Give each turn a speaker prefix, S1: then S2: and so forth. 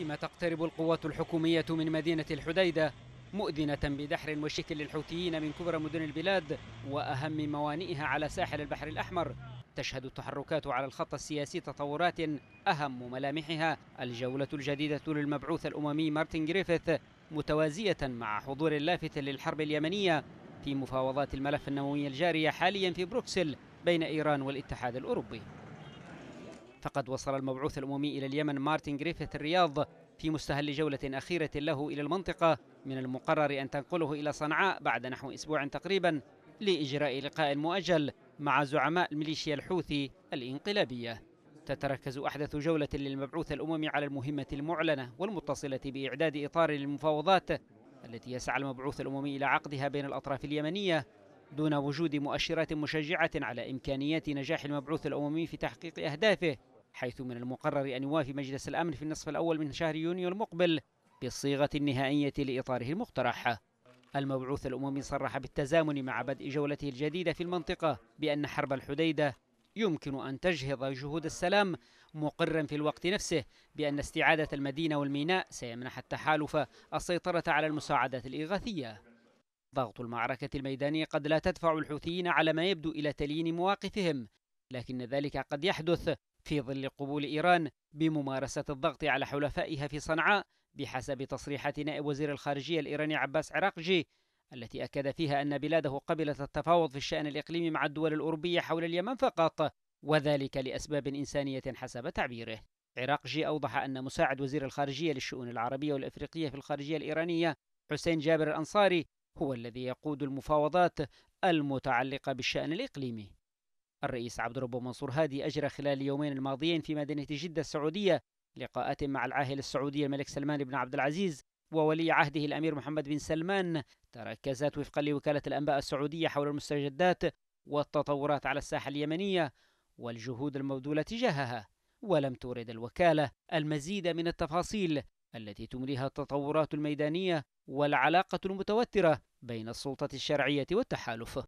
S1: فيما تقترب القوات الحكومية من مدينة الحديدة مؤذنة بدحر وشكل للحوثيين من كبرى مدن البلاد وأهم موانئها على ساحل البحر الأحمر تشهد التحركات على الخط السياسي تطورات أهم ملامحها الجولة الجديدة للمبعوث الأممي مارتن جريفيث متوازية مع حضور لافت للحرب اليمنية في مفاوضات الملف النووي الجارية حاليا في بروكسل بين إيران والاتحاد الأوروبي فقد وصل المبعوث الأممي إلى اليمن مارتن جريفيث الرياض في مستهل جولة أخيرة له إلى المنطقة من المقرر أن تنقله إلى صنعاء بعد نحو أسبوع تقريبا لإجراء لقاء مؤجل مع زعماء الميليشيا الحوثي الإنقلابية تتركز أحدث جولة للمبعوث الأممي على المهمة المعلنة والمتصلة بإعداد إطار للمفاوضات التي يسعى المبعوث الأممي إلى عقدها بين الأطراف اليمنية دون وجود مؤشرات مشجعة على إمكانيات نجاح المبعوث الأممي في تحقيق أهدافه حيث من المقرر أن يوافي مجلس الأمن في النصف الأول من شهر يونيو المقبل بالصيغة النهائية لإطاره المقترح المبعوث الأممي صرح بالتزامن مع بدء جولته الجديدة في المنطقة بأن حرب الحديدة يمكن أن تجهض جهود السلام مقرا في الوقت نفسه بأن استعادة المدينة والميناء سيمنح التحالف السيطرة على المساعدات الإغاثية ضغط المعركة الميداني قد لا تدفع الحوثيين على ما يبدو إلى تليين مواقفهم لكن ذلك قد يحدث في ظل قبول إيران بممارسة الضغط على حلفائها في صنعاء بحسب تصريحات نائب وزير الخارجية الإيراني عباس عراقجي التي أكد فيها أن بلاده قبلت التفاوض في الشأن الإقليمي مع الدول الأوروبية حول اليمن فقط وذلك لأسباب إنسانية حسب تعبيره عراقجي أوضح أن مساعد وزير الخارجية للشؤون العربية والإفريقية في الخارجية الإيرانية حسين جابر الأنصاري هو الذي يقود المفاوضات المتعلقة بالشأن الإقليمي الرئيس عبد الرب منصور هادي أجرى خلال اليومين الماضيين في مدينة جدة السعودية لقاءات مع العاهل السعودي الملك سلمان بن عبد العزيز وولي عهده الأمير محمد بن سلمان تركزت وفقا لوكالة الأنباء السعودية حول المستجدات والتطورات على الساحة اليمنية والجهود المبذولة تجاهها ولم تورد الوكالة المزيد من التفاصيل التي تمليها التطورات الميدانية والعلاقة المتوترة بين السلطة الشرعية والتحالف